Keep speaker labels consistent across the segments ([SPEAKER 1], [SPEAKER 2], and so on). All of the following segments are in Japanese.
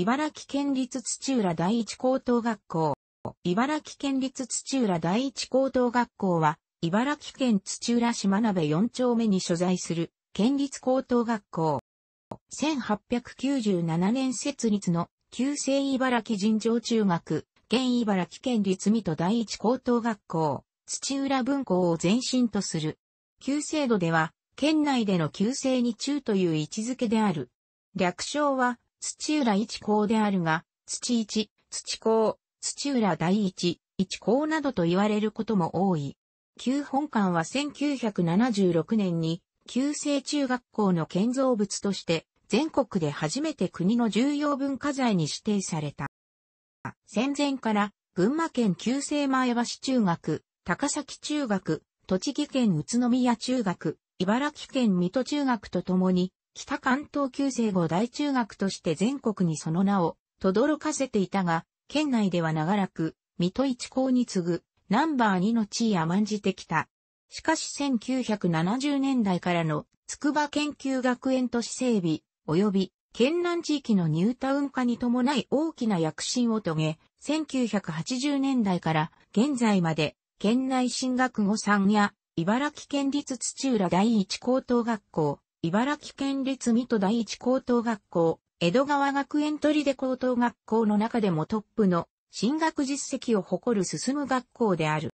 [SPEAKER 1] 茨城県立土浦第一高等学校。茨城県立土浦第一高等学校は、茨城県土浦市真鍋4丁目に所在する県立高等学校。1897年設立の旧制茨城尋常中学、県茨城県立水戸第一高等学校、土浦分校を前身とする。旧制度では、県内での旧制に中という位置づけである。略称は、土浦一高であるが、土一、土高、土浦第一、一高などと言われることも多い。旧本館は1976年に、旧制中学校の建造物として、全国で初めて国の重要文化財に指定された。戦前から、群馬県旧制前橋中学、高崎中学、栃木県宇都宮中学、茨城県水戸中学とともに、北関東旧制後大中学として全国にその名を、轟かせていたが、県内では長らく、水戸一高に次ぐ、ナンバー2の地位甘んじてきた。しかし1970年代からの筑波研究学園都市整備、及び県南地域のニュータウン化に伴い大きな躍進を遂げ、1980年代から現在まで県内進学後3や茨城県立土浦第一高等学校、茨城県立水戸第一高等学校、江戸川学園取手高等学校の中でもトップの進学実績を誇る進む学校である。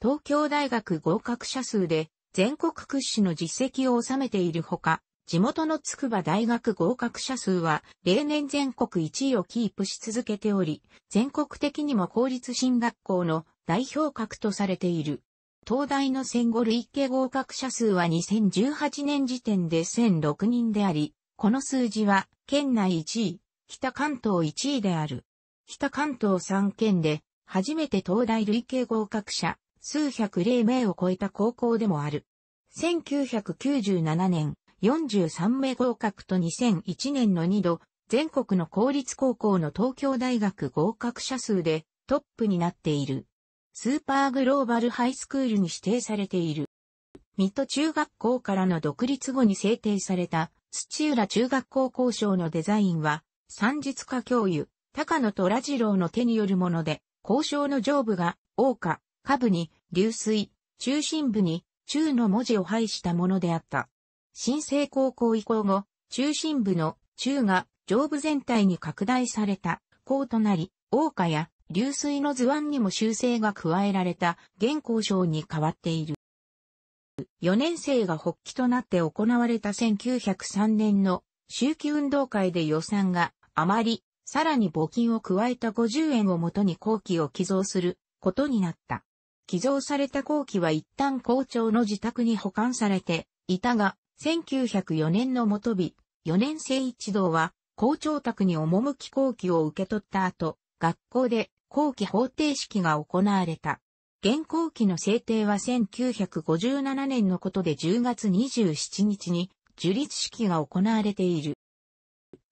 [SPEAKER 1] 東京大学合格者数で全国屈指の実績を収めているほか、地元の筑波大学合格者数は例年全国1位をキープし続けており、全国的にも公立進学校の代表格とされている。東大の戦後累計合格者数は2018年時点で1006人であり、この数字は県内1位、北関東1位である。北関東3県で初めて東大累計合格者数百例名を超えた高校でもある。1997年43名合格と2001年の2度、全国の公立高校の東京大学合格者数でトップになっている。スーパーグローバルハイスクールに指定されている。水戸中学校からの独立後に制定された土浦中学校校章のデザインは、三日課教諭、高野虎次郎の手によるもので、校章の上部が、王家、下部に、流水、中心部に、中の文字を配したものであった。新生高校移行後、中心部の中が上部全体に拡大された校となり、王家や流水の図案にも修正が加えられた現行賞に変わっている。4年生が発起となって行われた1903年の周期運動会で予算があまり、さらに募金を加えた50円をもとに後期を寄贈することになった。寄贈された後期は一旦校長の自宅に保管されていたが、1904年の元日、4年生一同は校長宅に赴き後期を受け取った後、学校で後期方程式が行われた。現行期の制定は1957年のことで10月27日に樹立式が行われている。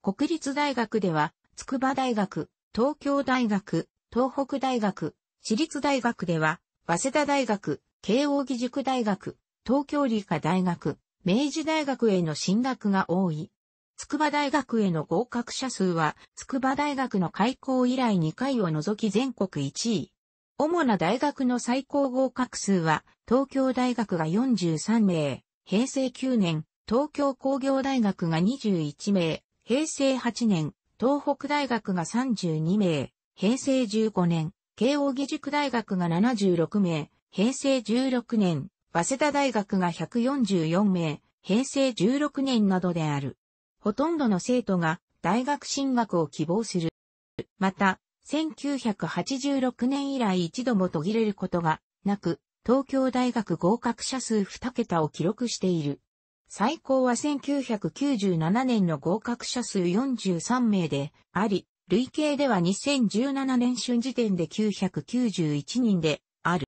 [SPEAKER 1] 国立大学では、筑波大学、東京大学、東北大学、私立大学では、早稲田大学、慶応義塾大学、東京理科大学、明治大学への進学が多い。筑波大学への合格者数は、筑波大学の開校以来2回を除き全国1位。主な大学の最高合格数は、東京大学が43名、平成9年、東京工業大学が21名、平成8年、東北大学が32名、平成15年、慶応義塾大学が76名、平成16年、早稲田大学が144名、平成16年などである。ほとんどの生徒が大学進学を希望する。また、1986年以来一度も途切れることがなく、東京大学合格者数2桁を記録している。最高は1997年の合格者数43名であり、累計では2017年春時点で991人である。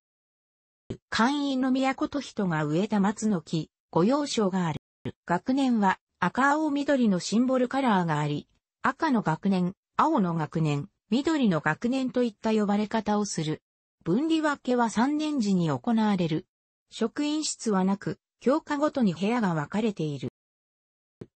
[SPEAKER 1] 会員の都と人が植えた松の木、御用賞がある。学年は赤青緑のシンボルカラーがあり、赤の学年、青の学年、緑の学年といった呼ばれ方をする。分離分けは3年時に行われる。職員室はなく、教科ごとに部屋が分かれている。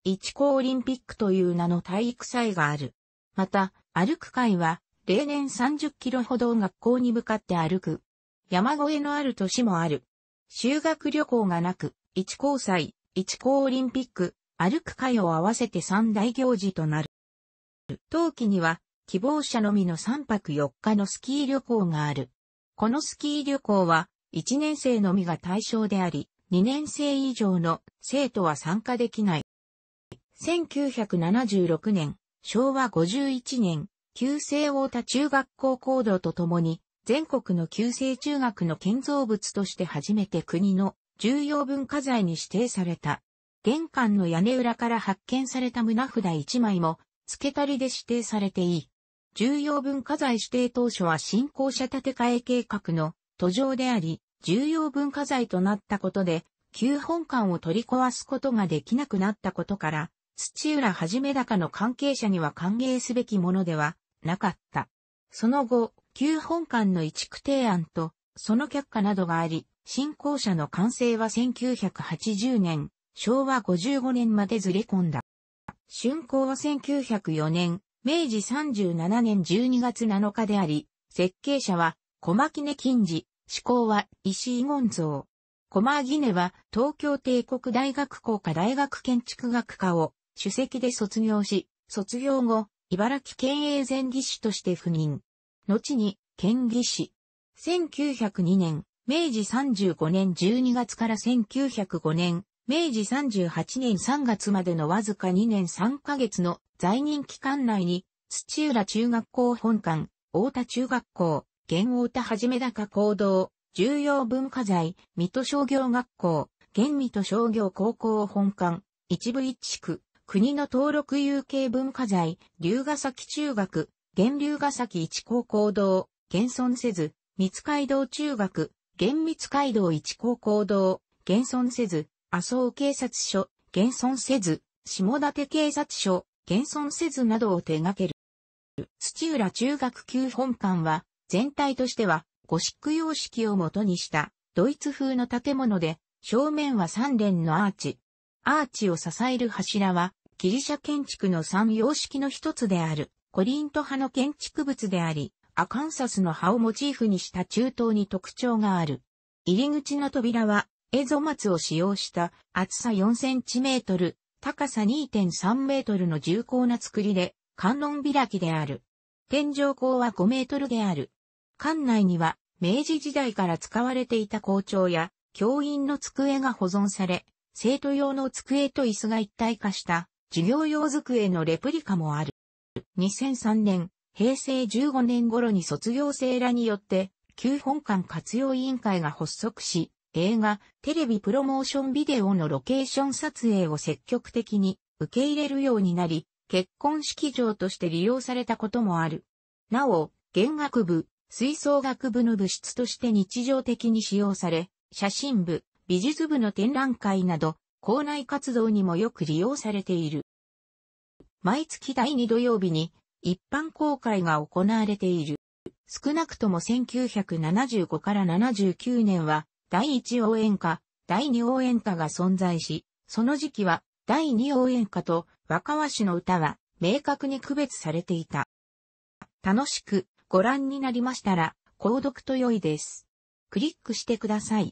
[SPEAKER 1] 一校オリンピックという名の体育祭がある。また、歩く会は、例年30キロほど学校に向かって歩く。山越えのある年もある。修学旅行がなく、一校祭、一校オリンピック、歩く会を合わせて三大行事となる。冬季には希望者のみの3泊4日のスキー旅行がある。このスキー旅行は1年生のみが対象であり、2年生以上の生徒は参加できない。1976年、昭和51年、旧制太田中学校行動とともに、全国の旧制中学の建造物として初めて国の重要文化財に指定された。玄関の屋根裏から発見された胸札一枚も、付け足りで指定されていい。重要文化財指定当初は新校舎建て替え計画の途上であり、重要文化財となったことで、旧本館を取り壊すことができなくなったことから、土浦はじめ高の関係者には歓迎すべきものではなかった。その後、旧本館の移築提案と、その却下などがあり、新校舎の完成は1980年昭和55年までずれ込んだ。竣工は1904年、明治37年12月7日であり、設計者は小牧根金次、志向は石井権蔵。小牧根は東京帝国大学工科大学建築学科を主席で卒業し、卒業後、茨城県営前技師として赴任。後に、県技師。1902年、明治35年12月から1905年、明治38年3月までのわずか2年3ヶ月の在任期間内に、土浦中学校本館、大田中学校、現大田はじめ高行動、重要文化財、水戸商業学校、現水戸商業高校本館、一部一地区、国の登録有形文化財、龍ヶ崎中学、現龍ヶ崎一高校堂、現存せず、三街道中学、現三街道一高校堂、現存せず、麻生警察署、現存せず、下館警察署、現存せずなどを手掛ける。土浦中学級本館は、全体としては、ゴシック様式をもとにした、ドイツ風の建物で、正面は三連のアーチ。アーチを支える柱は、ギリシャ建築の三様式の一つである、コリント派の建築物であり、アカンサスの葉をモチーフにした中東に特徴がある。入り口の扉は、エゾ松を使用した厚さ4センチメートル、高さ2.3メートルの重厚な作りで、観音開きである。天井高は5メートルである。館内には、明治時代から使われていた校長や、教員の机が保存され、生徒用の机と椅子が一体化した授業用机のレプリカもある。2003年、平成15年頃に卒業生らによって、旧本館活用委員会が発足し、映画、テレビプロモーションビデオのロケーション撮影を積極的に受け入れるようになり、結婚式場として利用されたこともある。なお、弦楽部、吹奏楽部の部室として日常的に使用され、写真部、美術部の展覧会など、校内活動にもよく利用されている。毎月第2土曜日に一般公開が行われている。少なくとも1975から79年は第1応援歌、第2応援歌が存在し、その時期は第2応援歌と若和紙の歌は明確に区別されていた。楽しくご覧になりましたら、購読と良いです。クリックしてください。